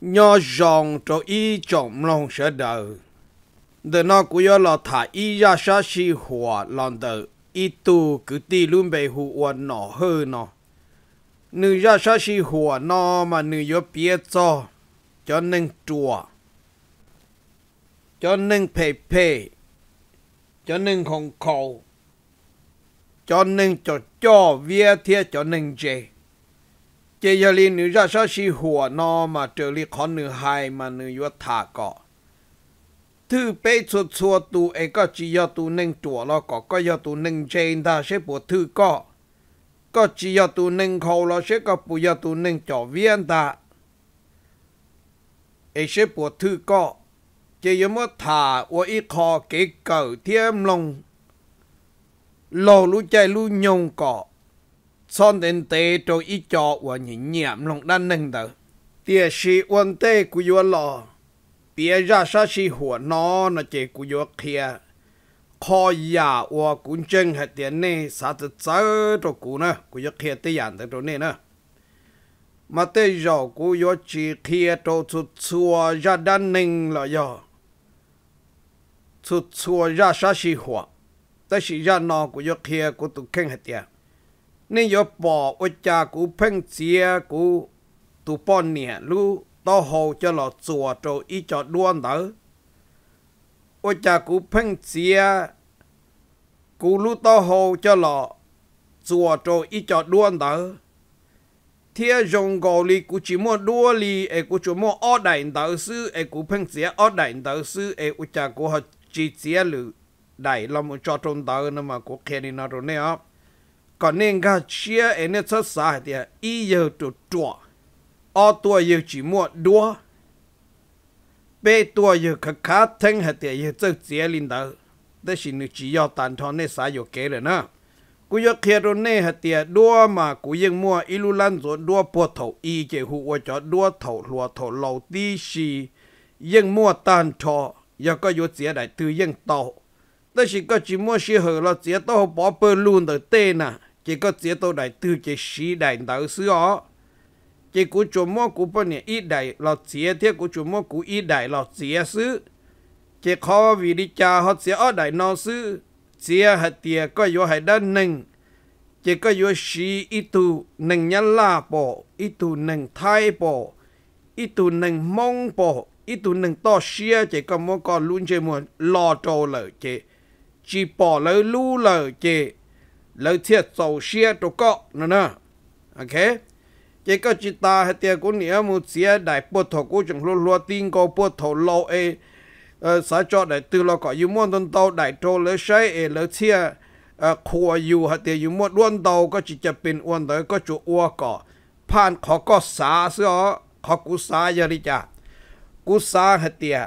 nho giòn cho y trọng lòng sẽ đời đời nó của yo là thả y ra sa si hòa lòng đời y tu cứ ti luôn bề hù uẩn nọ hơ nọ nữ ra sa si hòa nọ mà nữ yo biết cho cho nên chùa cho nên phê phê cho nên không khẩu cho nên cho cho vía thiệt cho nên dễ เจยลีหนือยาชาชีหัวนอมาเจอลีขอหนือไฮมาเนือยวทาเกาะถือไปชดชัวตูเอก็จียอตูหนึ่งจั่วแล้วก็ก็ยอตูหนึ่งเจนตาเชปวดทือก็ก็จียอตูหนึ่งเขาแล้วเชก็ปุยอตูหนึ่งจ่อเวียนตาเอเชปวดทือก็เจยมถาอวอีคอเกเก่าเทียมลงโลรู้ใจรู้ยงเกาะ son đến tế cho ít cho và nhìn nhẹm lòng đan nâng tờ. Tìa sĩ quân tế của yếu lò, bia ra sa sĩ hùa nó nó chế của yếu kia. Khó giả và cũng chân hạt tiền nê xa tự cháu cho cụ nè, của yếu kia tế dàn tới chỗ nê nè. Mà tế rõ của yếu chỉ kia cho chút chua ra đan nâng là yếu. Chút chua ra sa sĩ hùa, tế sĩ ra nó của yếu kia của tụ kênh hạt tiền. นี่ยปอวจากูเพ่งเสียกูตูปอนเนี่ยรู้ต่อหอจะหลอดจัวโจอีจอดด้วนเต๋อวจากูเพ่งเสียกูรู้ต่อหอจะหลอดจัวโจอีจอดด้วนเต๋อเทียจงกอลีกูจิมัวดัวลีเอกูจิมัวออดได้เต๋อซื้อเอกูเพ่งเสียออดได้เต๋อซื้อเอวจากูหอจีเสียหรือได้เราจอดตรงเต๋อนะมากูแค่นี้นะตรงนี้ครับ còn nên ga chia em nên sơ sai thì ý giờ tụ trụ ở tua giờ chỉ mua đua bê tua giờ khá khá thân hết thì giờ chơi chia linh đạo đó là nữ chỉ do tàn thọ nên sai giờ kế rồi nè cú giờ kia rồi nè hả thì đua mà cú yên mua ilu lan rồi đua bộ thầu y chế hụ ở cho đua thầu lúa thầu lầu tí xì yên mua tàn thọ giờ có vô chia đại từ yên tàu đó là có chỉ mua xì hở là chia tàu bỏ bơ luôn tới tên à chỉ có chế tổ đại từ chế sĩ đại đạo sư ó chỉ của chủ mô của bọn này ít đại là chế thế của chủ mô của ít đại là chế sư chỉ khó vì đi cha họ chế ở đại nó sư chế hạt tiệt có yếu hai đơn nâng chỉ có yếu sĩ ít tu nâng nhân la bộ ít tu nâng thai bộ ít tu nâng mong bộ ít tu nâng to xia chỉ có mô con luôn chơi muốn lo trâu lợi chế chỉ bỏ lỡ lưu lợi chế ล้วเทียดโซเชียตก็นั่นนะโอเคเจ้ก็จิตาเตียกุเนียมูเสียได้ปวดท้องกูจังรัวรัวติงก็ปวดท้องเราเอเออสาจอได้ตื่นเราก็อยู่ม้วนต้นเตาได้โตเลยใช้เอเลยเทียเออครัวอยู่เตียอยู่ม้วน้วนเตาก็จิจะเป็นอ้วนเตาก็จุอ้วก็ผ่านขอก็สาเสียขอกูสายาริจากูสาเตีย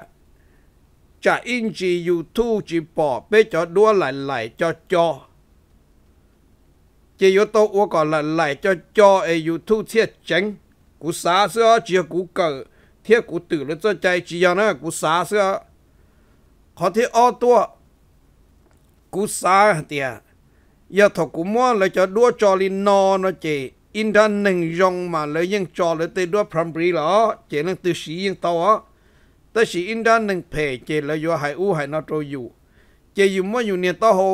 จะอินจียูทูจีปอเปจอดัวไหลายๆจอจอจียโตอวก่อนละหลจะจอไอยู่ทุเทียจังกูสาเสือเจียกูเกิดเทียกูตื่นแล้วจะใจจีอย่างนั้นกูสาเสือขอที่อตัวกูสาเตียอย่าถกกูม้วนเลยจะด้วจอลินนอนเจ อินดันหนึ่งยองมาเลยยังจอเลยเตด้วพรมปรีหรอ เจนั่งตื่นสียังตัวแต่สีอินดันหนึ่งเพ่เจแล้วอยู่หายอู้หายนอตัวอยู่เจอยู่ม้วนอยู่เนี่ยต่อหู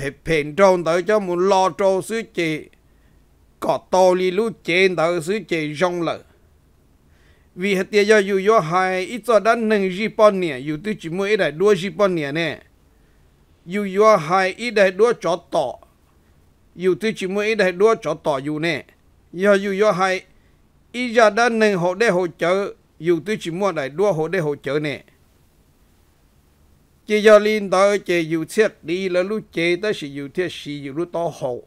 phải phèn tròn cho muốn lo trô sư chị có to li lú chén tới sư chị rong lợ vì hạt tiêu yêu yêu hai ít cho đan nâng Japan nè yêu tư chỉ mỗi đại đua Japan nè nè yêu yêu hai ít đại đua chó tọ yêu tư chỉ mỗi đại đua chó tọ yêu nè yêu yêu yêu hai ít cho đan nâng hộ để hỗ trợ yêu tư chỉ mỗi đại đua hộ để hỗ trợ nè chỉ do linh đó chỉ yêu thiết đi là lúc chỉ đó chỉ yêu thiết chỉ yêu lúc đó hậu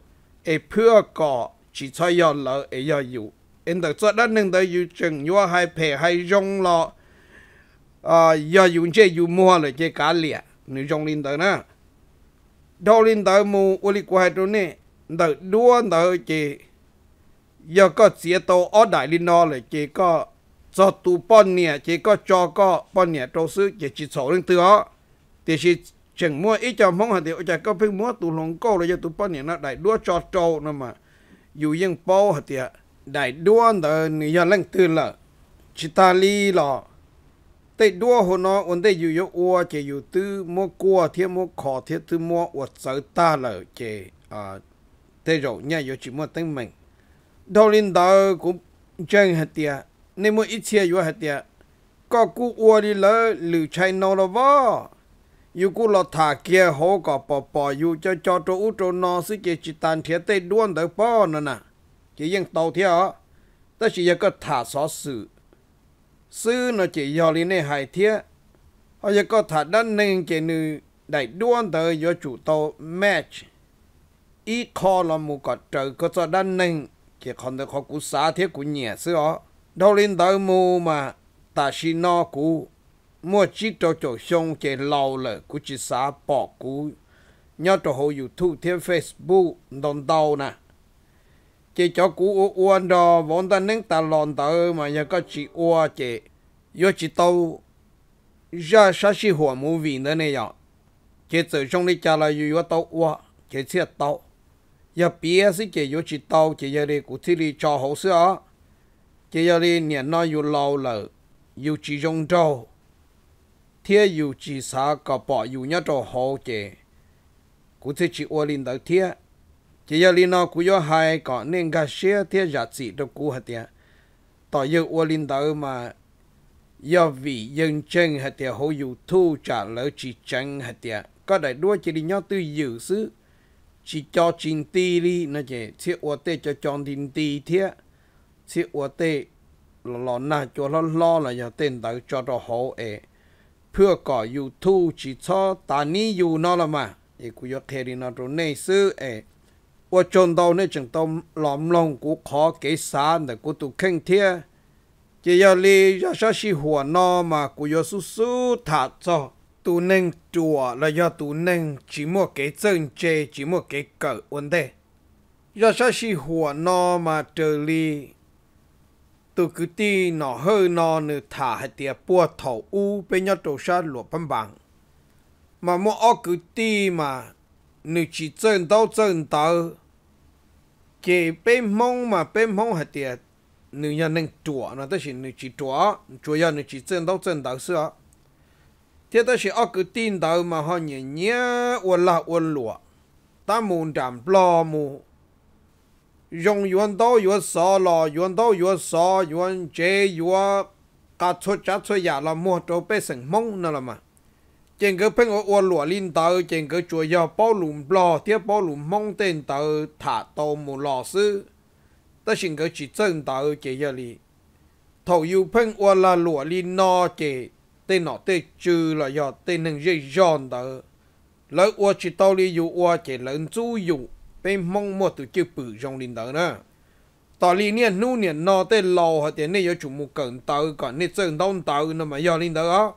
ai phước có chỉ cho yêu lợi ai yêu yêu anh được cho đó nên đó yêu chừng yêu hay phê hay rong lo à yêu yêu chỉ yêu mua là chỉ cá lìa nếu rong linh đó nè đâu linh đó mu uli qua đó nè được đua đó chỉ giờ có chỉ tàu ở đại linh nó là chỉ có cho tụ bọn nè chỉ có cho có bọn nè trâu sư chỉ chỉ sổ lên từ thì chỉ chừng mua ít cho mong hẳn thì chỉ có phải mua tụ lòng cô rồi cho tụ bao nhiêu nó đại đua cho trâu nó mà dù yên bao hẳn thì đại đua đó người ta lên từ là chỉ ta li là tây đua hồ nó ổn tây dù yếu ua chỉ dù tư mua cua thiết mua khó thiết tư mua ua sợ ta là chỉ à tây rồi nha yếu chỉ mua tính mình đâu linh đó cũng chẳng hẳn thì nếu mua ít xe yếu hẳn thì có cú ua đi lỡ lử chạy nó là vợ อยู่กูเอาถาเกียโหก็ปอปออยู่จะจอตอุโจนอสิเกจิตันเทียเตด้วนเดอป้อนน่ะเจียังเตาเทียแต่ชียก็ถาสอสื่อซื้อน่ะเจียอลีในหายเทียเขายก็ถาด้านหนึ่งเจนอได้ด้วนเดอยจูโตแมชอีคอลมูก็เจอก็จะด้านหนึ่งเกี่ยคนเดอขอกูสาเทียกูเหนี่ยซื้อดอลินเดอมูมาตาชินอกู mua chỉ cho chỗ xong chỉ lâu là cũng chỉ xả bỏ cú, nhớ cho họ youtube thêm facebook đòn đầu nè chỉ cho cú uôn đó vốn ta nâng ta lòn ta mà nhớ có chỉ uôn chỉ yo chỉ tàu ra sa si hoa mu vị nữa này nhở chỉ tự trong đi cha là yo tàu uôn chỉ thiệt tàu giờ bia sĩ chỉ yo chỉ tàu chỉ giờ đi cũng thi đi cho hậu sữa chỉ giờ đi niệm nói yo lâu là yo chỉ dùng đâu thế yêu chỉ sa cả bỏ yêu nhớ cho họ chế cụ thể chỉ ô linh đầu thế chỉ yêu linh nó cũng yêu hai cả nên cả xe thế giá trị cho cụ hạt thế ต่อยังอวลินเตอร์มาย่อวียังเจงเหตียหูอยู่ทู่จ่าแล้วจีจังเหตียก็ได้ด้วยจีนยอตื้อยู่ซื้อจีจอจินตีลีนะเจเสียอวเตจะจอนดินตีเทียเสียอวเตหล่อหน้าจวล้อล้อละยาเต้นเตอร์จอดหอเอเพื่อก่อยูทูจิชอตอนนี้อยู่นอละมา เอกุยเครินอรุเนซือเอว่าจนเราเนี่ยจึงต้องหลอมลงกู ขอเกสารแต่กูตุกเข่งเทียจะยาลียาชาชิหัวนอมากูยสุสุถาจอตัวหนึ่งจัวแล้วยาตัวหนึ่งจิม่เกเจิงเจจิม่เกเกิดวันเดยาชาชิหัวนอมาเจอลี tôi cứ ti nọ hơ nọ nửa thả hai tia bùa thầu u bên nhau trâu sa lụa bấm bằng mà mua ở cứ ti mà nửa chỉ chân tao chân tao chỉ bên mông mà bê mông hai tia nửa nhà nên chùa nó tức là nửa chỉ chùa chùa nhà nửa chỉ chân tao chân tao xưa thế tức là ở cứ tin tao mà họ nhẹ nhẹ uốn la uốn lụa ta muốn làm lo muốn lò, chốt chốt, mông nữa mà. chừng cái bên ở lúa linh tàu chừng cái chùa giờ bao lùm lò tiếp bao lùm mông tên tàu thả tàu một lò sư ta xin cái chỉ chân tàu chỉ giờ li thầu yêu bên ở là lúa linh nọ chỉ tên nọ tên trừ là giờ tên nâng dây giòn tàu lỡ ở chỉ tàu li yêu ở chỉ lẫn chú dùng bên mong một tụ chữ bự linh đó nữa tỏ lý nè nu nè nó tê lò hả tiền nè yếu chủ mù cẩn tàu còn nè chân đông tàu nó mà yếu linh đó đó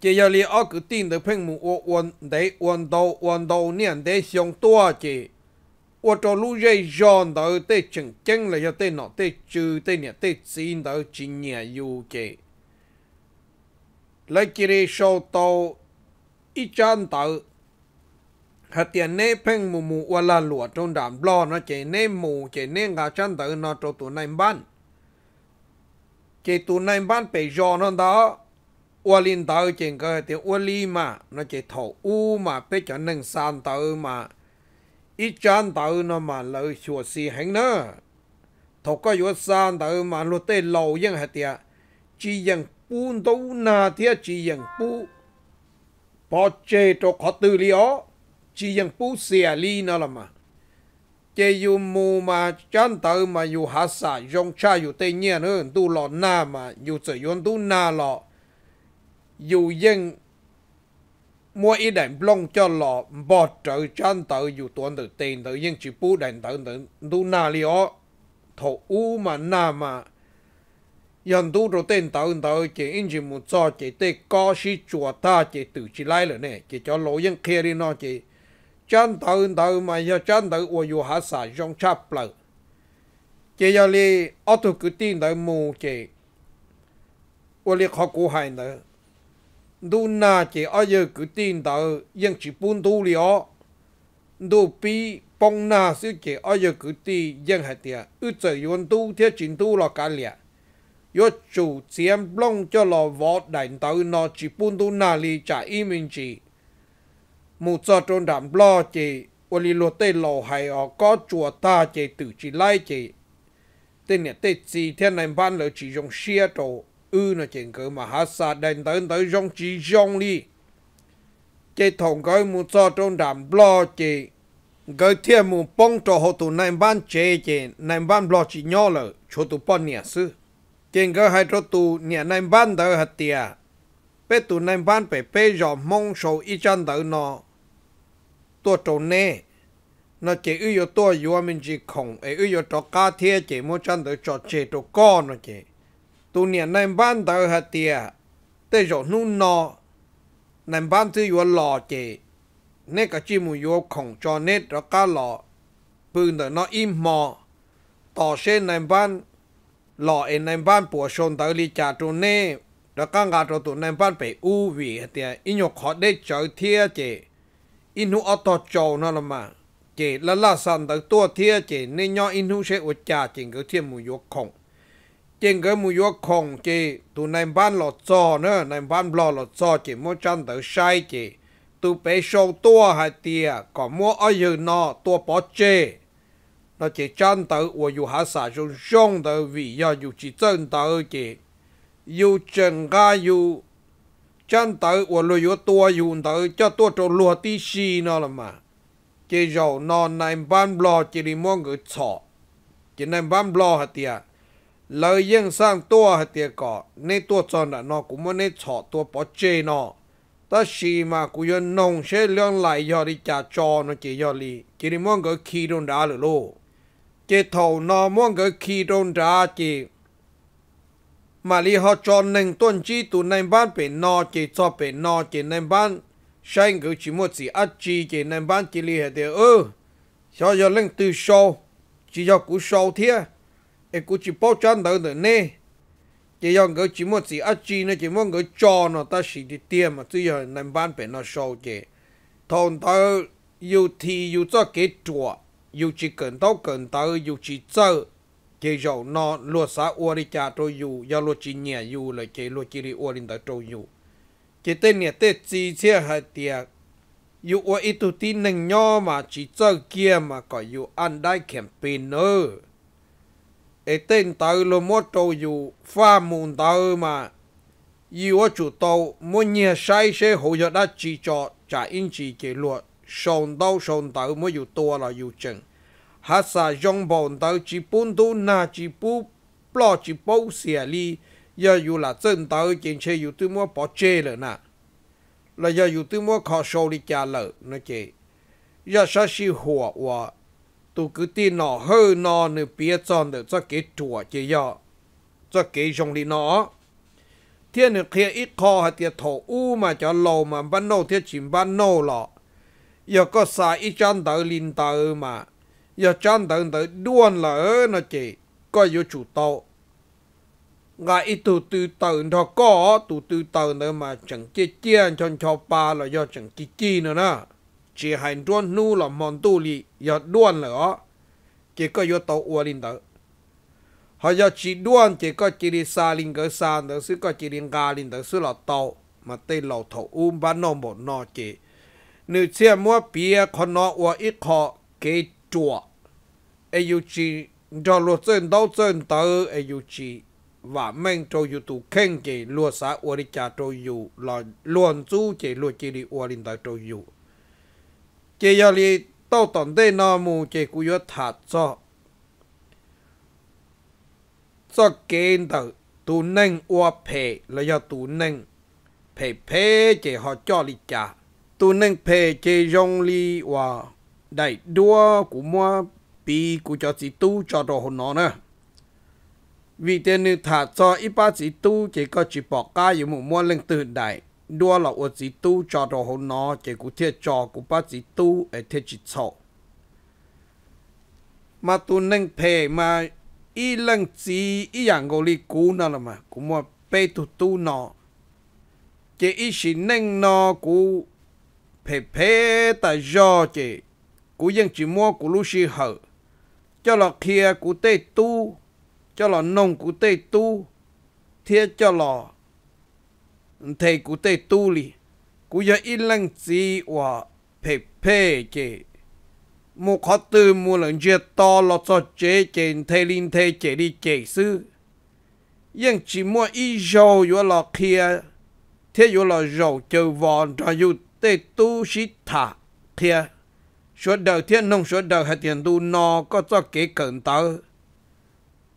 chỉ yếu lý ở cứ tin được phim mù ô ôn để ôn đầu ôn nè để xong tua chỉ ô cho lũ dây giòn đó tê chừng là yếu tê nó tê trừ tê nè tê xin đó chỉ nhẹ yếu chỉ lấy chỉ đi sau tàu ít chân tàu hạt tiền nê phèn mù mù qua là lụa trong đàm lo nó chạy nê mù chạy nê ngà chăn tử nó cho tụi này ban chạy tụi này ban bể giò nó đó qua linh tử chạy cái tiền qua li mà nó chạy thổ u mà bể cho nâng sàn tử mà ít chăn tử nó mà lợi chùa si hành nữa thổ có yếu sàn tử mà lụa tê lâu yên hạt tiền chỉ yên bún đâu na thì chỉ yên bún bỏ chê cho khó tư liệu chỉ dân bú xìa li nó là mà chế dù mù mà chán tử mà dù hạ sa, dòng cha dù tây nhiên hơn, tu lọ na mà dù sở yon tu na lọ dù dân mua ít đèn blong cho lọ bỏ trợ chán tử dù tuân tự tiền tự, dân chỉ bú đèn tự tự, tu na li ó thổ u mà na mà yon tu rồi tên tự tự, chỉ in chỉ một cho chỉ tê có sĩ chùa ta chỉ tự chỉ lại rồi nè chỉ cho lỗ dân kia đi nó chỉ chân tự tự mà giờ chân tự của dù hạ xã dòng chắp lợ chỉ giờ li ở tu cứ tin tự mù chỉ của li khó cố hành tự đủ na chỉ ở giờ cứ tin tự nhưng chỉ buôn tu li ó đủ bi bông na sự chỉ ở giờ cứ ti nhưng hạt tiệt ư giờ yun tu theo chính tu là cả liệt yo chủ chiếm long cho lò võ đại tự nó chỉ buôn tu na li chả ý mình chỉ mù cho trôn đảm lo chị ô lì lô tê lò hay ở có chùa ta chị tử chị lai chị tên nè tê chị thiên này ban lỡ chỉ dòng xe trổ ư nó chuyện cỡ mà hát xa đành tới tới dòng chỉ dòng đi chị thòng cái mù cho trôn đảm lo chị cái thiên mù bông trò hộ tụ này ban chị chị này ban lo chị nhỏ lỡ chỗ tụ bọn nhẹ sư chuyện cỡ hai trò tụ nhẹ này ban tới hạt tiệt bé tụ này ban bé bé dòm mong sầu ít chân tới nó ตัวโจเน่那这又有多有我们去空，哎，又有多家贴这么真的做这多高呢这，都年能办到哈的，得有努闹，能办只有老这，那个节目有空做那多家老，不能那一毛，到些能办老哎能办不送到你家中呢，多家家做都能办被污秽的，因为好得做贴这。inu auto châu nó là mà chỉ là là sản tự tua thia chỉ nên nhau inu sẽ ở cha chỉ cái thiên mùi vô khổng chỉ cái mùi vô khổng chỉ tụ này ban lọt cho nữa này ban lọt lọt cho chỉ mua chân tự sai chỉ tụ bé show tua hai tia còn mua ở dưới nó tua bỏ chê nó chỉ chân tự ở dù hạ xã dùng dùng tự vì do dù chỉ chân tự chỉ dù chân ga dù จันตอวัวลอยตัวอยู่ตอจะตัวจะลัวที่ชีนอละมา เจียวนอนในบ้านบลอจิริมงกือชอจะในบ้านบลอฮะเตีย เลยยังสร้างตัวฮะเตียก่อนในตัวจอนะนอกูมันในชอตัวปอเจนอแตาชีมากูยนงเชเรื่องไหลยอดิจ่าจอนเจียอดีจิริมงกือขี่ดนดาหรือโลเจ่านอมงกือขี่ดนดาจี mà li họ chọn nền tuần chi tụ nền ban bể no chỉ cho bể no chỉ nền ban sáng cứ chỉ một chỉ ăn chi chỉ nền ban chỉ li hệ thế ơ cho cho lên từ sau chỉ cho cú sau thế em cú chỉ bao chân đầu nữa nè chỉ cho cứ chỉ một chỉ ăn chi nữa chỉ muốn cứ cho nó ta chỉ đi tiêm mà tuy giờ nền ban bể nó sau chỉ thôn tao yêu thì yêu cho kết chùa yêu chỉ cần tao cần tao yêu chỉ chơi chế dầu nó lúa xã ua đi cha trôi dù do lúa chỉ nhẹ dù là chế lúa chỉ đi ua đi tới trôi dù chế tên nhẹ tên chỉ chia hai tiệt dù ua ít tụ tin nâng nho mà chỉ chơi kia mà có dù ăn đai pin nữa ấy tên tới lúa mốt trôi dù pha mùn tới mà dù ua chủ tàu mua nhẹ sai sẽ hỗ trợ đã chỉ cho trả in chỉ chế lúa sòn đâu sòn tới mua dù to là dù chừng ha sa jong bon tao chỉ bún tu na chỉ bú lo chỉ bố xìa li giờ dù là chân tao trên xe dù tôi mô bỏ chê lợ nà là giờ dù tôi mô khó sâu đi cha lợ nó chê giờ sa si hùa hòa tôi cứ tin nọ hơ nọ nửa bia tròn được cho cái chùa chê giờ cho cái jong đi nọ, thiên nửa kia ít kho hay tiệt thổ u mà cho lâu mà bán nô thiết chìm bán nô lọ giờ có xài ít chân tao linh tao mà giờ chân tới tới đuôn là ớ nó chị, có yêu chủ tàu ngài ít tụ tụ tàu nó có tụ tụ tàu nữa mà chẳng chia chia cho cho ba là do chẳng chi chi nữa nè chỉ hành đuôn nu là mòn tu lì giờ đuôn là ó chỉ có yêu tàu uo linh tới họ giờ chỉ đuôn chỉ có chỉ đi xa linh cỡ xa nữa xứ có chỉ đi ga linh tới xứ là tàu mà tên lầu thầu um bán nó một nọ chị. nếu xe mua bia con nọ uo ít họ kê chuột AUG cho luật dân đau dân tới AUG và mình cho dù tụ khen chỉ luật xã ua đi cha cho dù là luôn chú chỉ luật chỉ đi ua linh tới cho dù chỉ giờ đi tao tổng tên nó mù chỉ cú yếu thả cho cho kênh tới tu nâng ua phê là do tụ nâng phê phê chỉ họ cho đi cha tu nâng phê chỉ rong li và đại đua của mua bì cụ cho chị tu cho đồ hồn nó nè vì thế nên thả cho y ba chị tu chế có chỉ bỏ ca như một mua lên tự đại đua là ở chị tu cho đồ hồn nó chế cụ thiết cho cụ ba chị tu ở thiết chỉ sổ mà tu nâng phê mà y lần chỉ y dạng gọi lý cú nó là mà cũng mua bê tu tu nó chế y chỉ nâng nó cụ phê phê tại do chế cụ dân chỉ mua cụ lúc xí hở cho là kia cụ tê tu cho là nông cụ tê tu thiệt cho là thầy cụ tê tu li cụ giờ ít lăng gì và phê phê chế mu khó tư mu lần chưa to là cho chế chế thầy linh thầy chế đi chế sư nhưng chỉ mua ít dầu yếu là kia thế yếu là dầu chờ vòn cho yếu tê tu sĩ thả kia số đầu thiên nông số đầu hạt tiền đu nó có cho kế cận tớ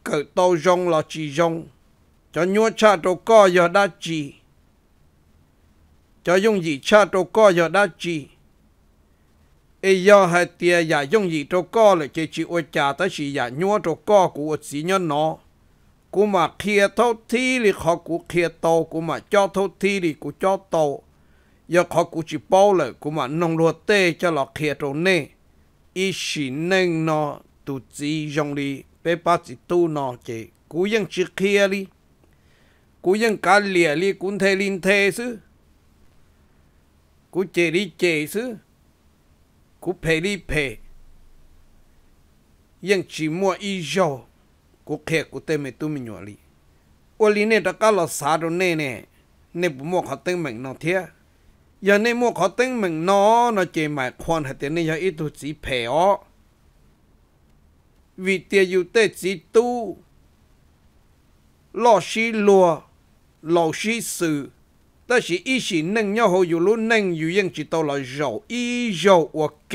cỡ tàu rong là chỉ rong cho nhua cha đồ co giờ đã chỉ cho dùng gì cha đồ co giờ đã chỉ ai giờ hạt tiền giả dùng gì đồ co là chỉ chỉ ôi cha ta chỉ giả nhua đồ co của sĩ nhân nó của mà kia thâu thi thì họ của kia tàu của mà cho thâu thi thì của cho tàu giờ họ cũng chỉ bao lệ cũng mà nông lúa tê cho lọ kia trâu nè ý chỉ nên nó tụ chỉ dùng đi bé ba chỉ tu nó chỉ cú yên chỉ kia đi cú yên cá lìa đi cũng thế linh thế chứ cú chế đi chế chứ cú phê đi phê yên chỉ mua ý dầu cú khe cú tê mẹ tu mình nhỏ đi ô lý nè đã cá lọ xá đồ nè nè nè bố mua họ tên mình nó thiệt giờ nên mua khó tính mình nó nó chỉ mà khoan hạt tiền này giờ ít tuổi chỉ phê ó vì tiền yêu tê chỉ tu lo xí lùa lo xí sự ta chỉ ý chỉ nâng nhau hồ dù luôn nâng dù yên chỉ tao là dầu ý dầu ok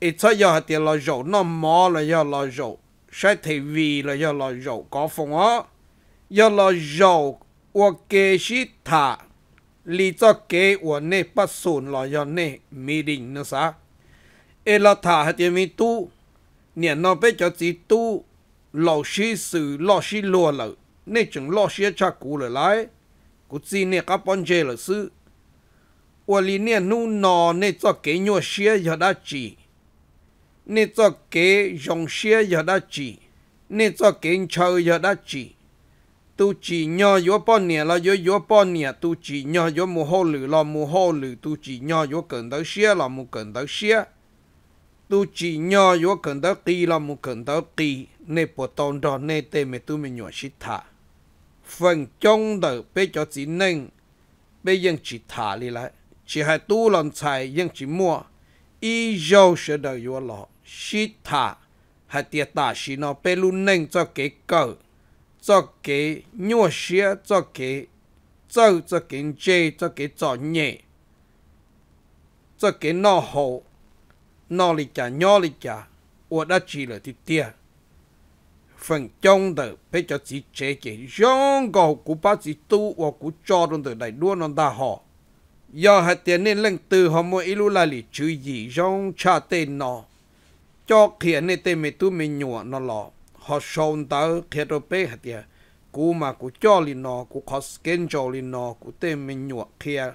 ít cho giờ hạt tiền là dầu nó mò là giờ là dầu sai thì vì là giờ là dầu có phong ó giờ là dầu ok xí thả lý cho kế của nê bắt sồn lò yon nê mi đình nữa sa ê là thả hạt tiền mi tu niệm nó bé cho chỉ tu lò xí sự lò xí lùa lợ nê chừng lò xí cha cũ lợ lại cú chỉ nê các bón chê lợ sư của lý niệm nu nò nê cho kế nhua sĩ giờ đã chỉ nê cho kế dòng sĩ giờ đã chỉ nê cho kế chơi giờ đã chỉ tu chỉ nhỏ yo bao nhiêu là yo yếu bao nhiêu tu chỉ nhỏ yo mù hồ lử là mù hồ lử tu chỉ nhỏ yo cần tới xia là mù cần tới xia tu chỉ nhỏ yo cần tới kỳ là mù cần tới kỳ nè bộ tôn đó nè tê mẹ tu mẹ nhỏ xí thả phần trong đời bê cho chỉ nên bê yên chỉ thả đi lại chỉ hai tu lòng xài yên chỉ mua y dâu sẽ đời yo lo xí thả hai tiệt tả xí nó bê lu nên cho cái cầu 做给弱些，做给做做给这，做给做孽，做给闹好，闹里家鸟里家，我那起了的爹。phần trong tờ phải cho chị trẻ trẻ giống gò của bác sĩ tu và của cho đồng tờ đại đua non ta họ do hạt tiền nên lần từ họ mua ilu là lì chữ gì giống cha tên nó cho khiến nên tên mẹ tu mẹ nhụa nó lọ họ shown tới khi tôi bé hạt tiền cú mà cú cho lên nó cú khó scan cho lên nó cú tên mình nhọ kia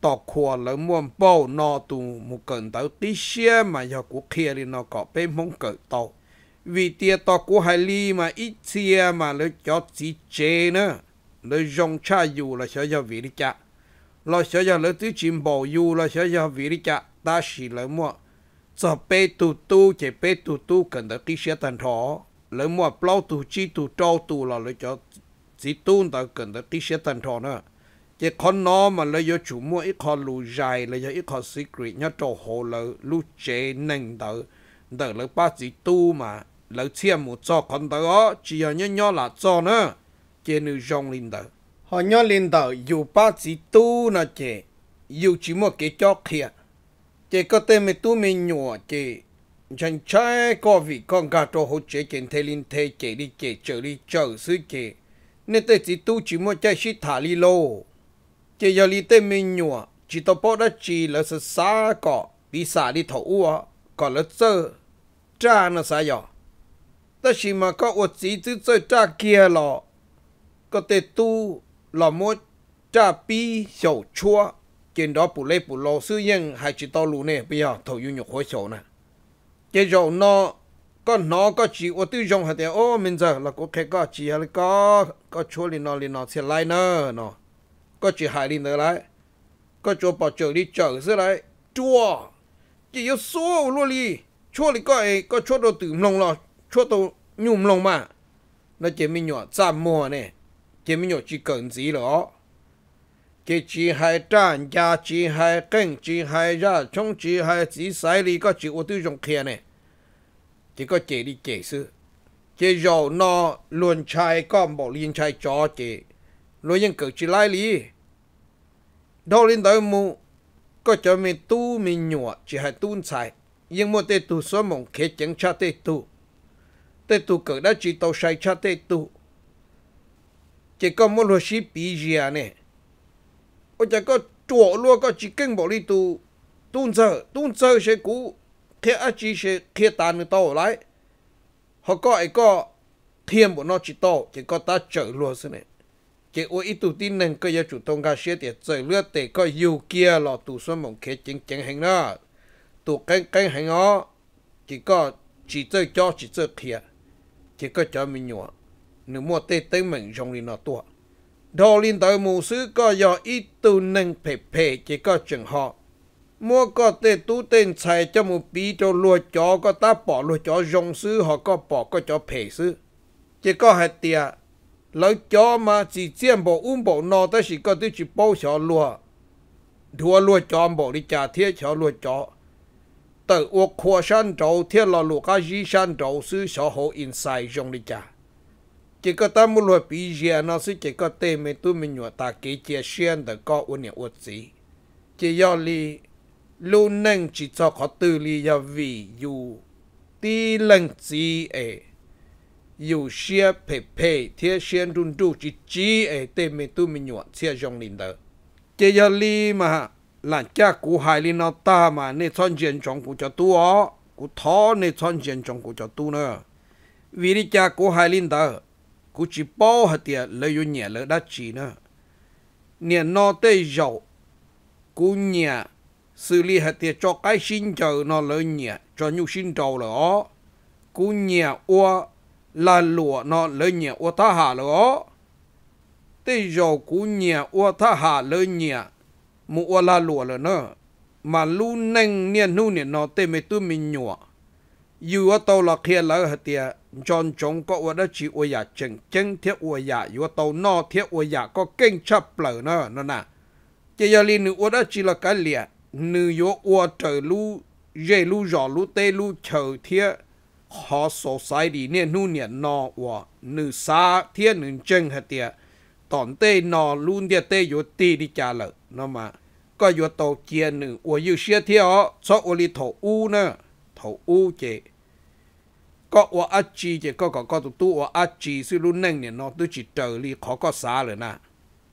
tọ khua lỡ muôn bao nó tù một cận tới tí xe mà giờ cú kia lên nó có bé mong cỡ tàu vì tia tọ cú hai ly mà ít xe mà lỡ cho chỉ chê nữa lỡ dòng cha dù là sẽ giờ vì đi chạ lo sẽ giờ lỡ tí chim bò dù là sẽ giờ vì đi chạ ta chỉ lỡ mua giờ bé tu tu chỉ bé tu tu thọ lấy mua bao tù chi tu trâu tu là lấy cho chỉ tuôn ta cần ta tí xe tần trò nữa chỉ con nó mà lấy cho chủ mua ít con lù dài lấy cho ít con secret nhá trâu hồ là lù chế nâng tờ tờ lấy ba chỉ tu mà lấy chiêm một cho con tờ chỉ là nhớ nhớ là cho nữa chỉ nữ dòng lên tờ họ nhớ lên tờ dù ba chỉ tu nè chị dù chỉ mua cái cho kia chỉ có tên mình tu mình nhỏ chị chẳng trái có vị con gà trò hỗ trợ kiện thế linh thế chế đi chế trở đi trở sư chế nên tới chỉ tu chỉ một trái sĩ thả li lô chế giờ li tê mình nhua à, chỉ tao bỏ đã chỉ là sự xa cọ bị xa đi thổ ua cọ là chơ cha nó xa nhỏ ta chỉ mà có uất chỉ chứ chơi cha kia lọ có thể tu lọ mua cha bị sầu chua trên đó bù lê bù lô sư nhân hai chỉ tao lù nè bây giờ thầu du nhục hối sầu nè cái dầu nó có nó có chỉ ô tư dùng hạt ô mình giờ là có cái có chỉ hả có có chỗ li nó li nó sẽ lại nữa nó có chỉ hại li nữa lại có chỗ bỏ chỗ đi chở ra lại chua chỉ có số luôn đi chỗ li có có chỗ đầu tử lông lò chỗ đầu nhung lông mà nó chỉ mình nhỏ giảm mua nè, chỉ mình nhỏ chỉ cần gì đó cái chỉ hai trang gia chỉ hai kinh chỉ hai ra trong chỉ hai chỉ sai lì có chỉ ô tư dùng kia này chỉ có chỉ đi chỉ sự chỉ giàu nó luôn chai con bỏ liên chai cho chỉ luôn những cử chỉ lai lì, đâu lên tới mu có cho mình tu mình nhọ chỉ hai tuôn xài nhưng mà tê tu số mong khế chẳng cha tê tu tê tu cử đã chỉ tàu sai cha tê tu chỉ có một lối sĩ bị gì à này bây giờ có chùa luôn có chỉ kinh bỏ đi tu tuôn giờ tuôn giờ sẽ cũ khi chỉ sẽ khi ta người tàu lại họ có ai có thiên nó chỉ tàu chỉ có ta chở luôn thế này chỉ ôi ít tụ tin nên cái chủ tông ca xe để lướt để có yêu kia lọ tụ xuân mộng khế chính chính hành đó tụ cái cái hành đó chỉ có chỉ chơi cho chỉ chơi kia chỉ có cho mình nhỏ nếu mua tê tê mình trong đi nó tuột đồ liên tới mù sư có do ít tu nâng phê phê chỉ có chừng họ mua có tê tú tên chạy cho một bí cho lùa chó có ta bỏ lùa chó rong sư họ có bỏ có chó phê sư chỉ có hai tia lỡ chó mà chỉ chiếm bộ um bộ nó ta chỉ có tư chỉ bao chó lùa đua lùa chó bộ đi trả thiết chó lùa chó tự uộc khua san trâu thiết lò lùa cá gì san trâu sư sở hộ in sai rong đi trả chỉ có ta muốn lo bị gì nó sẽ chỉ có tên mình tu mình nhớ ta kỹ chỉ xuyên được có uốn nhẹ uốn gì chỉ do li lưu nâng chỉ cho khó tư li do vì dù tí lần gì ấy dù xia phê phê thiết xuyên run run chỉ chỉ ấy tên mình tu mình nhớ xia dòng linh đó chỉ do li mà là cha cụ hại li nó ta mà nên chọn chuyện chọn cụ cho tôi ó cụ thó nên chọn chuyện chọn cụ cho tôi nữa vì cha cụ hại linh đó cú chỉ bao hết tiền lấy vô nhẹ lỡ đã chỉ nữa nhẹ nó tê dầu cú nhẹ xử lý hết tiền cho cái sinh chờ nó lỡ nhẹ cho nhu sinh trầu ó, cú nhẹ ua là lụa nó lỡ nhẹ ua ta hà ó, tê dầu cú nhẹ ua ta hà lỡ nhẹ mua ua là lụa lỡ nữa mà lu nâng nhẹ nu nhẹ nó tê mê tu mình nhọ อยู่ว่าตัวละเคียแล้วเตียจอนจงก็ว่าได้จีอวยาจึงจึงเทียอวยาอยู่ว่าตัวนอเทียอวยาก็เก่งชับเปล่าเนาะนั่นน่ะเจียลีนึว่าได้จีละกันเลียนึกโยอวเจอรู้เอรู้จอรู้เตรู้เฉอเทียขอสงสัยดีเนี่ยนู่นเนี่ยนอว่านึกซาเทียนึเจึงเตียตอนเตนอลู้เดียเตอยู่ตีดิจาเลยนั่นมา ก็อยู่ตัวเจียนึกว่าอยู่เชียเทียอ๋อชอบอริทอูเนาะทอูเจ có wa a chi chỉ có có có tụ tu wa a chi suy lu neng เนี่ยเนาะตัวจิตเจอรีขอก็สาเลยนะ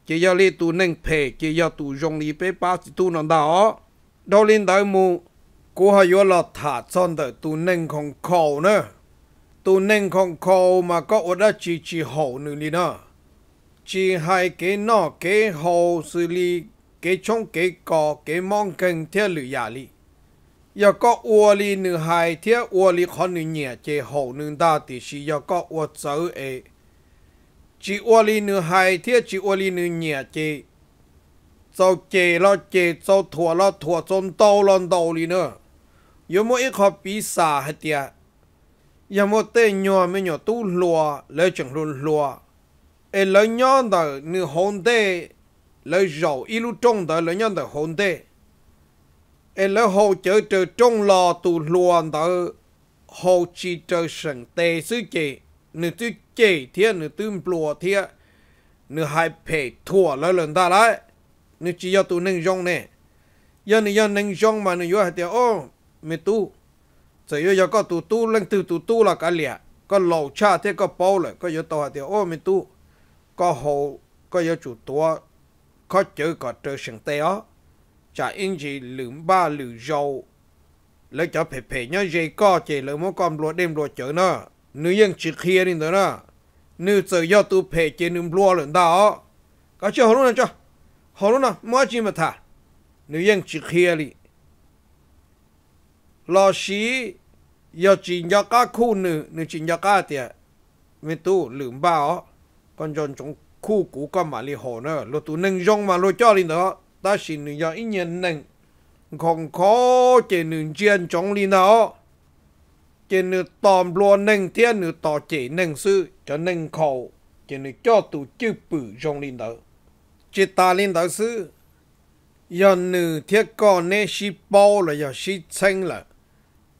จะยอรีตูเน่งเพจะยอตูยงรีเปป้าสิตูนันดาอ๋อดอลินดาวมูกูหายลอดถาดซ่อนเตตูเน่งของคอเนอะตูเน่งของคอมาก็อดจีจีหูหนึ่งลีเนาะจีไฮเกนอเกหูสุลีเกชงเกกอเกมองเก่งเทียหรือยาลียก็อวลีหนึ่งหายเทียอวลีคนหนึ่งเนี่ยเจหกหนึ่งตาติชิยก็อวเจอเอจีอวลีหนึ่งหายเทียจีอวลีหนึ่งเนี่ยเจเจ้าเจาล้วเจเจ้าถั่วแล้วถั่วจนโตลอนโตลีเนอะยังไม่คอขอปีสาจเดียยังไม่เต้นยัวไม่ยัวตู้ลัวเลยจังลุนลัวเอ้เลี้ยงเด็กหนึ่งหงเด็กแลยเจ้าอีลูกจงเด็เลย้ยงเด็กหงเด็ก e lỡ hồ chở trừ trong lò tù luồn tờ hồ chi trừ sẵn tê sư chê nữ tư chê thia nữ tư lùa thia nữ hai phê thua lỡ lần ta lại nữ chỉ cho tù nâng rong nè giờ nữ giờ nâng rong mà nữ yếu hạt tiêu ô mẹ tu giờ yếu giờ có tù tu lên từ tù tu là cả lẻ có lầu cha thế có bao lại có yếu tàu hạt tiêu ô mẹ tu có hồ có yếu chủ tua có chữ có trừ sẵn tê ó chả in gì lử ba lử dầu lấy cho phê phê nhá dây co chỉ lử mỗi con lúa đêm lúa chở nữa nữ dân chỉ kia đi nữa nữa nữ giờ tu phê chỉ nữ lúa lần đó có chưa hồ luôn cho hồ luôn nào mua gì mà thả nữ dân chỉ kia đi lo xí giờ chỉ nhớ cả khu nữ nữ chỉ nhớ cả tiệt mình tu lử ba ó con chọn trong khu cũ con mà li hồ nữa lúa tu nâng rong mà lúa cho đi nữa ta chỉ nữ do ít nhân nâng còn khó chỉ nữ chiến chống lý nó chỉ tòm luôn nâng thiên nữ tỏ chỉ nâng sư cho nâng khẩu chỉ nữ cho tụ chư bự trong lý đó ta lý đó sư do nữ thiết con nê sĩ bao là do sĩ chanh là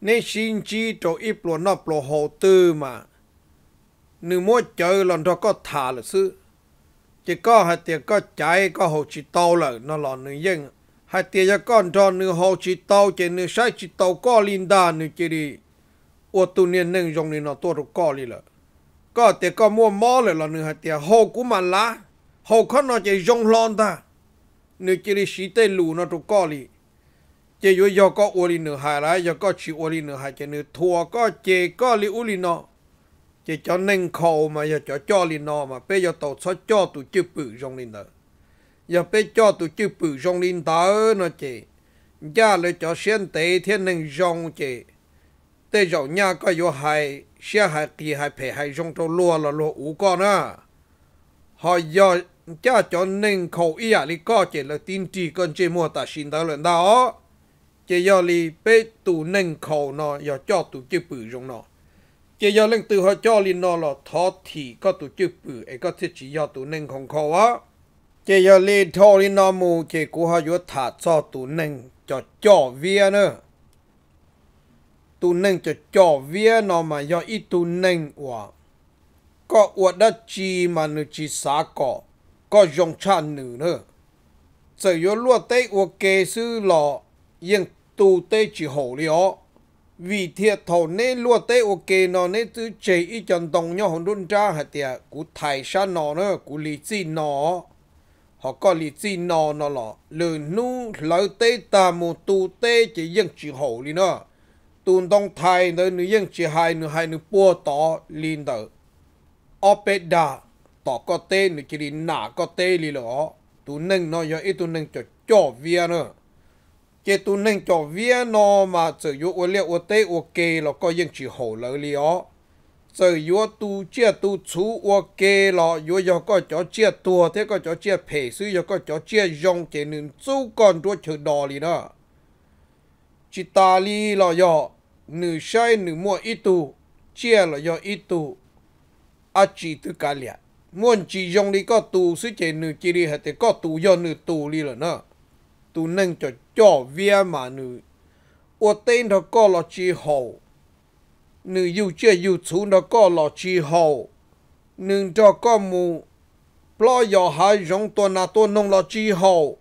nê sĩ chi cho ít luôn nó bỏ hồ tư mà nữ mua chơi lần đó có thả là sư chỉ có hai tiền có chạy có hồ chỉ tàu là nó lò nữ dân hai tiền cho con cho nữ hồ chỉ tàu chỉ nữ sai chỉ tàu có linda nữ chỉ đi ô tu niên nâng dòng nữ nó tua được có đi lợ có tiền có mua mò là là nữ hai tiền hồ của mà lá hồ khó nó chỉ dòng lon ta nữ chỉ đi xí tê lù nó được có đi chỉ yếu do có ô li nữ hai lá do có chỉ ô li nữ hai chỉ nữ thua có chỉ có li ô li nó chỉ cho nên khâu mà giờ cho cho lên nó mà bây giờ tổ cho cho tụi chưa bự trong lên đó giờ bây cho tụi chưa bự trong lên đó nó chỉ giờ lại cho xuyên tế thiên nên rong chỉ tế rau nhà có vô hại xe hại kỳ hại phải hại trong cho lúa là lúa ủ con á họ giờ cha cho nên khâu ý à li có chỉ là tin chỉ con chỉ mua ta xin đó lần đó chỉ giờ li bây tụ nên khâu nó giờ cho tụi chưa bự rong nó chỉ do lên từ họ cho linh nó là thọ thì có tụ chức bự ấy có thiết chỉ do tụ nên không khó á chỉ do lên thọ linh nó mù chỉ của họ vừa thả cho tụ nên cho cho vía nữa tụ nên cho cho vía nó mà do ít tụ nên quá có uất đất chi mà nữ chi xá cỏ có dùng chan nữ nữa giờ vừa luôn tới uất kê sư lọ nhưng tụ tê chỉ hổ lió vì thiệt thổ nê lúa tê ok nó nê tư chế ý chân đồng nhau hồn đun ra hả tiệt cú thải xa nó nữa cú lý chi nó họ có lý chi nó nó lọ lừ nu lỡ tê tà mù tu tê chỉ dân chì hổ lý nữa tuôn đông thai nơi nữ dân chì hai nữ hai nữ bua tỏ liên tờ opeda tỏ có tê nữ chì đi nả có tê lý lọ tu nâng nó do ít tu nâng cho cho viên nữa chế tu nên cho vía nó mà sử dụng ô liệu ô tê ô kê là có những chỉ hổ lợi ó, sử dụng tu chia tu chú ô kê là dù cho có cho chia tua thế có cho chia phê sư cho có cho chia dòng chế nên chú còn đua chữ đò lì đó chỉ ta li là do nữ sai nữ mua ít tu chia là do ít tu à chỉ thứ cả liệt muốn chỉ dòng đi có tu sư chế nữ chỉ đi thế có tu do nữ tu li là nó tu nâng cho cho vía mà nữ ở tên đó có là chi hậu nữ yêu chơi yêu chú đó có là chi hậu nữ cho có mù lo giờ hai giống tuần là tuần nông là chi hậu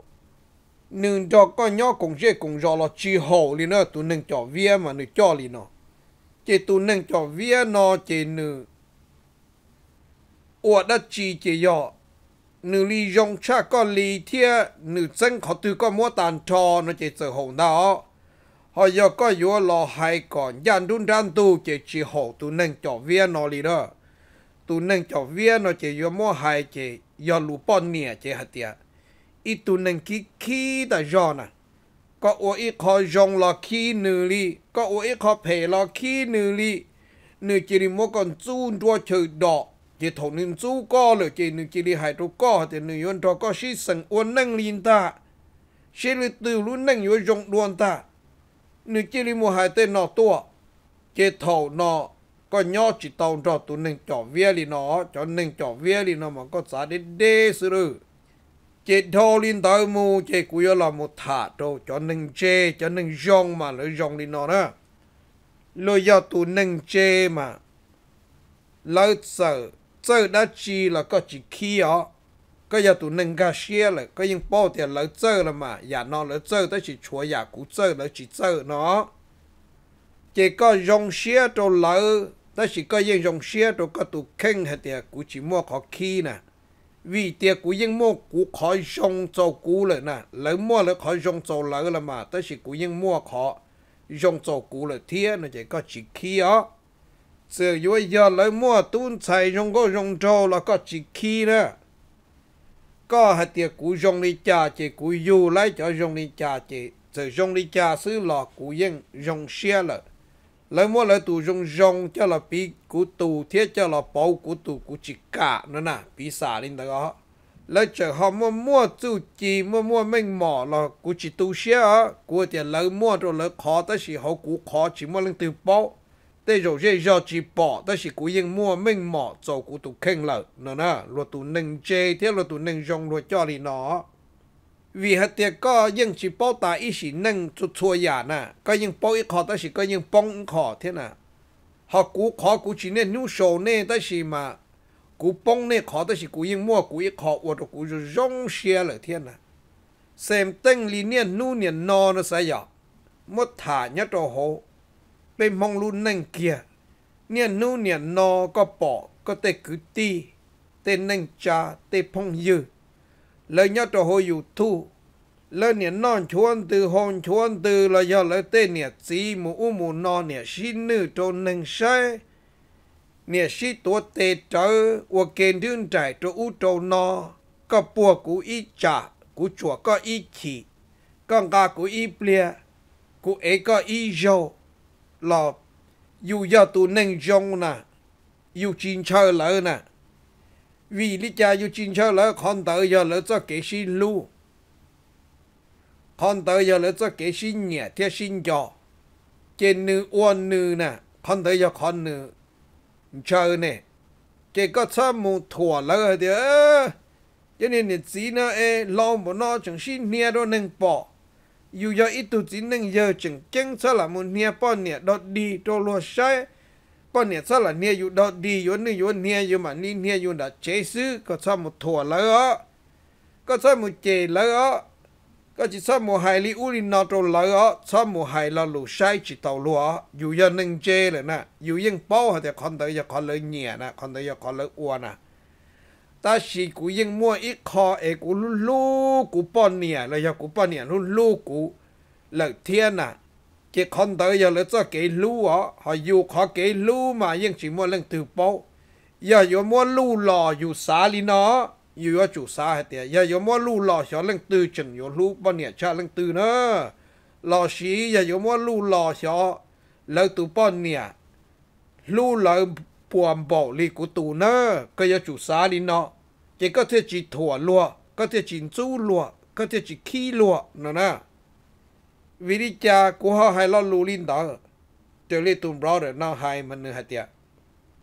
nữ cho có nhau cũng chơi cũng giờ là chi hậu liền nữa tụi nữ cho vía mà nữ cho liền nó chỉ tụi nữ cho vía nó chỉ nữ ở đất chi chỉ giờ นูลียงชาก็ลีเทียหนูเซ้งขอตือก็มัวตานทอนเจะเจอหงดาฮอยก็ยัวรอหายก่อนย่านดุนดันตูเจะชีหงตูนึ่งจอเวียนอลีเดอตูนึ่งจอเวียนอเจะยัวมัวหายเจะยอลูปอนเนียเจะหัเตีย อีตูนึ่งคีคแตาจอนะก็อวยขอยงรอคีนูลีก็อวยขอเพลรอคีนูลีหนูจีริมัวก่อนจูนดัวเฉยดอก chỉ thổ nên chú co lửa chỉ nữ chỉ đi hải trụ co thì nên yon trò co sĩ sừng uốn năng liên ta sĩ lư từ lú năng yếu rộng đuôn ta nữ chỉ đi mua hải tên nọ tua chỉ thổ nọ có nhỏ chỉ tàu trò tụ nên chỏ vía lì nó cho nên chỏ vía lì nó mà có giá đến đê sư rư chỉ thô liên tới mù chỉ cú là một thả trâu cho nên chê cho nên rong mà lỡ rong lì nó đó lôi do tụ nên chê mà lỡ sợ chơi đã chi là có chỉ khi ó cái giờ tụi nâng cao xe là cái những bao tiền lỡ chơi là mà nhà dạ, nó lỡ chơi tới chỉ chúa nhà cũ chơi lỡ chỉ chơi nó chỉ có dùng xe cho lỡ đó chỉ có những dùng xe cho có tụi kinh hết tiền cũ chỉ mua khó khi nè vì tiền cũ những mua cũ khó dùng cho cũ lại nè lỡ mua lỡ khó dùng cho lỡ là mà đó chỉ cũ những mua khó dùng cho cũ là thiên nó chỉ có chỉ khi ó giờ vừa giờ lấy mua tuôn chạy rong có rong trâu là có chỉ khi đó có hai tiệc cú rong đi chỉ cú du lấy cho rong đi chỉ giờ rong đi cha lọ cú yên rong xe là lấy mua lấy tù rong rong cho là bị cú tù thiết cho là bảo cú tù cú chỉ cả nữa nè bị xả lên đó lấy chờ họ mua mua chú chỉ mua mua mình mỏ là cú chỉ tu xe á cú tiền mua rồi lấy khó tới chỉ họ cú khó chỉ mua lên từ bao tê rổ dê do chỉ bỏ ta chỉ cú yên mua mình mỏ cho cú tụ khen lợ nó nè luật tụ nâng chê thế luật tụ nâng rong luật cho đi nó vì hạt tiệt có yên chỉ bỏ ta ít chỉ nâng chút chua giả nè có yên bỏ ít khó ta chỉ có yên bông khó thế nè họ cú khó cú chỉ nên nhu sầu nè ta chỉ mà cú bông nè khó ta chỉ cú yên mua cú ít khó uột cú rong xe lợ thế nè xem tinh lý niên nu niên no nó sẽ dọ mất thả nhất đồ hộ 被蒙路能见，年努年老个宝个得个地，得能家得朋友，来伢都好有土，来年难穿的寒穿的来要来得年子母乌母那年是女都能晒，年是多得着我见人在都乌都那个波古一家古左个一起，更加古一别，古一个一肉。หลอบอยู่ยอตูหน่งจงนะอยู่จีนเชาเลยนะวีลิจาอยู่จีนเชาเลยคอนเตอร์ยอเลยจะเกชินลู่คอนเตอร์ยอเลยจะเกชินเนี่ยเทียชินจอเจนนืออ้วนนือนะคอนเตอร์ยอคอนนือเชาเนี่ยเจก็ชอบมูถั่วเลยเดี๋ยันเนี่ยสีนะเอลองบ่นอจังชินเนี่ยโดนหนึ่งปอ dù do ít tu chỉ nên giờ chẳng chăng sao là muốn nia bọn nia đọt đi đồ lo sai bọn nia sao là nia dù đọt đi dù nên dù nia dù mà ni nia dù đã chế sư có sao một thua lỡ có sao một chè lỡ có chỉ sao một hai li uri nọ đồ lỡ sao một hai là lù sai chỉ tàu lúa dù do nên chế là nè dù yên bao hay thì con tới giờ còn lỡ nhẹ nè con tới giờ còn lỡ uo nè ta chỉ cú yên mua ít kho ấy cú lu lu cú bỏ nè là giờ cú bỏ nè lu lu cú lợi thiên à cái con tới giờ là cho cái lu ó họ dù khó cái lu mà yên chỉ mua lên từ bao giờ giờ mua lu lò dù xá đi nó dù ở chủ xá hết tiệt giờ giờ mua lu lò cho lên từ chừng giờ lu bỏ nè cha lên từ nữa lò xí giờ giờ mua lu lò cho lợi từ bỏ nè lu lợi buồn bỏ lì của tù nơ cái giờ chủ xá đi nó chỉ có thể chỉ thủa lụa có chỉ chú lụa có chỉ khí lụa nè vì đi cha hay lo lù linh đó tiểu lý tụm rồi nào hay mà nữa hạt tiệt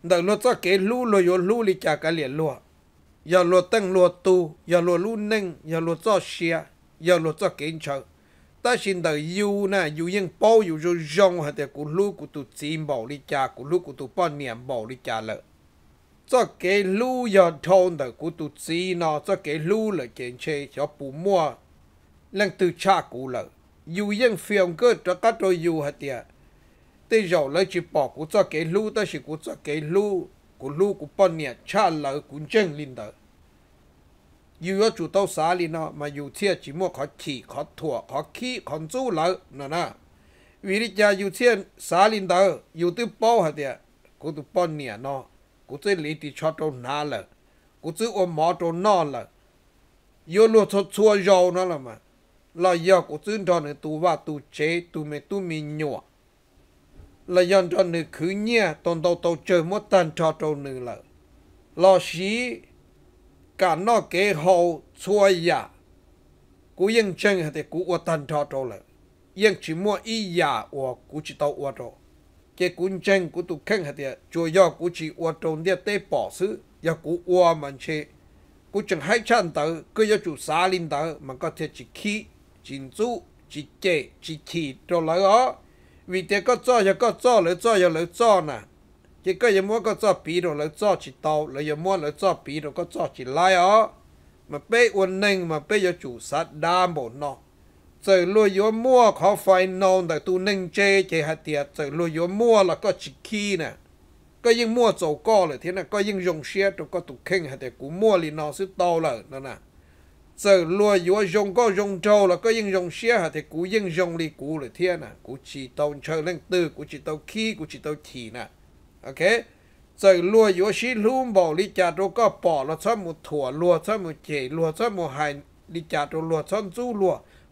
đợt lúa cho kế lúa yo lú lý cha cái lúa giờ lúa tăng lúa tu giờ lúa lú nâng lúa cho xe giờ lúa cho kiến chợ ta xin đợi yêu nè yêu yên bao yêu yêu rong hạt tiệt của lú của tụ chim bảo lý cha của lú của bao niệm bảo lý cha cho cái lưu giờ thôn đó của tụt gì nó cho cái lưu là kiện chế cho bù mua lần từ cha cũ là dù dân phiền cơ cho các đôi dù hạt tiệt tới giờ lấy chỉ bỏ của cho cái lưu đó chỉ của cho cái lưu của lưu của bao nhà cha là cũng chân linh đó dù ở chủ tàu xã linh nó mà dù thiệt chỉ mua khó chỉ khó thua khó khí khó chú lỡ nè nè vì lý do dù thiệt xã linh đó dù tới bao hạt tiệt của tụi bao nhà nó กูจะลีติชอตรงนาเลยกูจะอมหมอตรงนอนเลยยูรู้ทดชัวยาวนั่นแหละมั้งเราอยากกูจะทำในตัวว่าตัวเจตัวไม่ตัวมีหนัวเราอยากทำในคือเนี่ยตอนโตโตเจอมดตันชอตรงนึงเลยเราสีการนอกเกหาชัวยากูยังเจงแต่กูอวดตันชอตรงเลยยังชิมัวอียาอวกูจิตเอาอวด cái cuốn chân của tụ khen hạt địa chùa do của chị qua trộn địa tế bỏ xứ và của qua mình chế của chẳng hai chân tử cứ cho chủ xa linh tử mà có thể chỉ khí chỉ chú chỉ chế chỉ chỉ cho lại ó, vì thế có cho giờ có cho lỡ cho giờ lỡ cho nè chỉ có gì muốn có cho bí rồi lỡ cho chỉ tàu lỡ giờ mua lỡ cho bí rồi có cho chỉ lại ó, mà bây uốn nâng mà bây giờ chủ sát đa bộ nọ trời lôi gió mua khó phải nôn tại tu ninh chê chê hạt tiệt trời lôi gió mua là có chỉ khi nè có những mua dầu co là thế này có những dùng xe trong có tụ kinh hạt tiệt cũng mua thì nó sẽ to là nó nè trời lôi gió dùng có dùng trâu là có những dùng xe hạt tiệt cũng những dùng thì cũng là thế nè cũng chỉ tàu trời lên từ cũng chỉ tàu khi cũng chỉ tàu chỉ nè ok trời lùa yếu xí lùm bảo lý cha đâu có bỏ là cho một thủa lùa cho một chế lùa cho một hài lý cha đâu lùa cho chú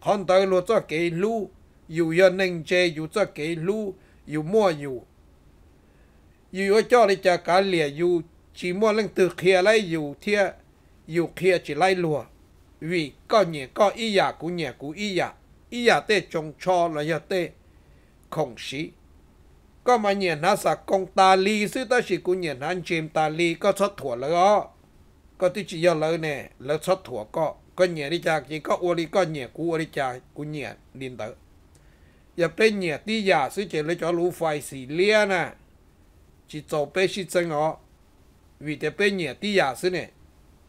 hòn tới lúa cho cái lũ dù giờ nâng chê dù cho cái lũ dù mua dù dù cho đi cho cả lìa dù chỉ mua lên từ kia lấy dù thia dù kia chỉ lấy lúa vì có nhẹ có ý giả dạ, của nhẹ của ý giả dạ. ý dạ cho là giờ không sĩ có mà nhẹ nó sa công ta li sư ta chỉ của nhẹ nó chìm ta li có xuất thủa lỡ có tí chỉ giờ lỡ nè lỡ xuất thủa có có nhẹ đi cha chỉ có ô đi có nhẹ cú ô đi cha cú nhẹ điên tử nhập tên nhẹ tí giả sư chế lấy cho lũ phai xì lia nè chỉ tổ bé xì chân ngọ vì thế bê nhẹ tí giả sư nè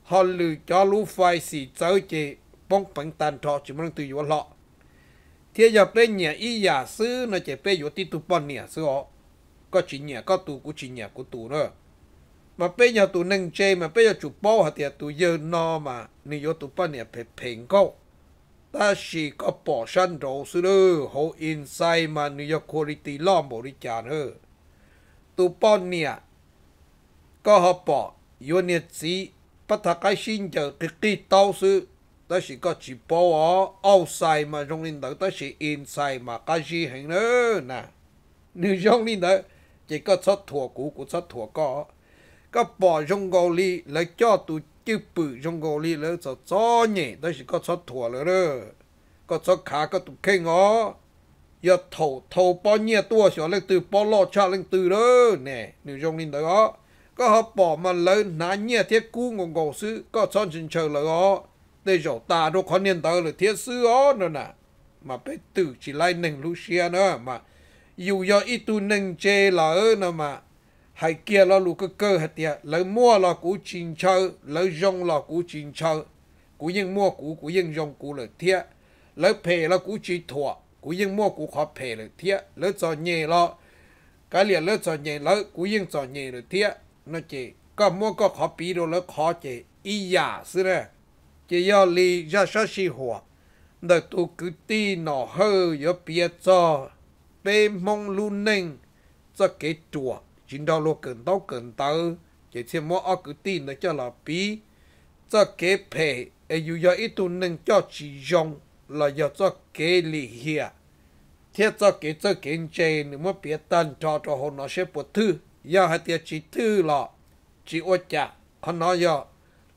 họ lử cho lũ phai xì cháu chế bóng bánh tàn thọ chỉ muốn từ vô lọ thế nhập tên nhẹ y giả sư nó chế bê vô tí tụ bọn nhẹ sư họ có chỉ nhẹ có tù cú chỉ nhẹ cú tù nữa mà bây giờ tụi nâng chê mà bây giờ chủ bố hả thì tụi giờ nó mà nếu yếu tụi bà nè phải phình câu ta chỉ có bỏ sân đồ sư đư hồ inside mà nếu yếu quality lo bộ đi chán hơ tụi bà nè có họ bỏ yếu nè chỉ bắt thật cái xin chờ cái kỳ tao sư ta chỉ có chỉ bố ở outside mà trong linh tử ta chỉ inside mà cái gì hình nữa nè nếu trong linh tử chỉ có chất thua cũ của chất thua có ก็ปอจงกอลีแล้วจ้อตัวจื้อปืจงกอลีแล้วจะจ้อเนี่ยได้สิก็ชดถั่วเลยเด้อก็ชดขาก็ตุกเข่งอ๋ออย่าโถโถปอเนี่ยตัวเสียเล็กตือปอลอดชาเล็กตือเด้อเนี่ยนิวจงลินเด้อก็เขาปอมาเลยนาเนี่ยเทียกู้งงกอซื้อก็ซ้อนชินเชอเลยอ๋อได้จอตาดูคอนเนียนเตอร์เลยเทียซื้ออ๋อนั่นน่ะมาไปตื่นจีไลหนึ่งลูเซียเนอะมาอยู่ยออีตูหนึ่งเจเหรอเนอะมา hay kia lo lu cơ cơ hết tiệt lỡ mua lo cú chín chơi lỡ dùng lo cú chín chơi cú nhưng mua cú cú nhưng dùng cú lỡ thiệt lỡ phê lo cú chỉ thua cú nhưng mua cú khó phê lỡ thiệt lỡ cho nhẹ lo cái liền lỡ cho nhẹ lỡ cú nhưng cho nhẹ lỡ thiệt nó chỉ có mua có khó bí đồ lỡ khó chỉ ý giả xứ nè chỉ do lý ra sát si hòa đời tu cứ ti nọ hơi yo biết cho bê mong luôn ninh cho cái chùa chính đó lo cần tao cần tao chỉ thêm mỗi ở cứ tin nó cho là bí cho kế phê ai dù giờ ít tu nâng cho chỉ dùng là giờ cho kế lì hiệp thế cho kế cho kế chế nếu mà biết tân cho cho họ nó sẽ bột thư giờ hai tiệt chỉ thư là chỉ ôi chả họ nói giờ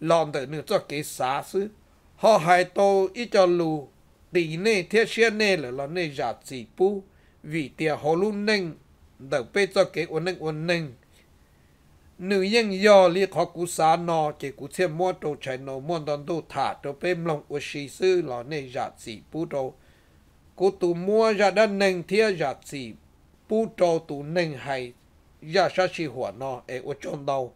lòng từ nữa cho kế xá xứ họ hai tô ít cho lù tỷ nè thế xe nè là là nè giả chỉ bu vì tiệt họ luôn nâng đầu bê cho cái ổn định ổn định nữ nhân do li khó cú xá nọ chỉ cú xem mua đồ chạy nọ mua đòn đồ thả đồ bê lòng của sĩ sư lọ này giả sĩ bù đồ cú tụ mua giả đã nâng thia giả sĩ bù đồ tụ nâng hay giả sa sĩ hỏa nọ ở ở trong đầu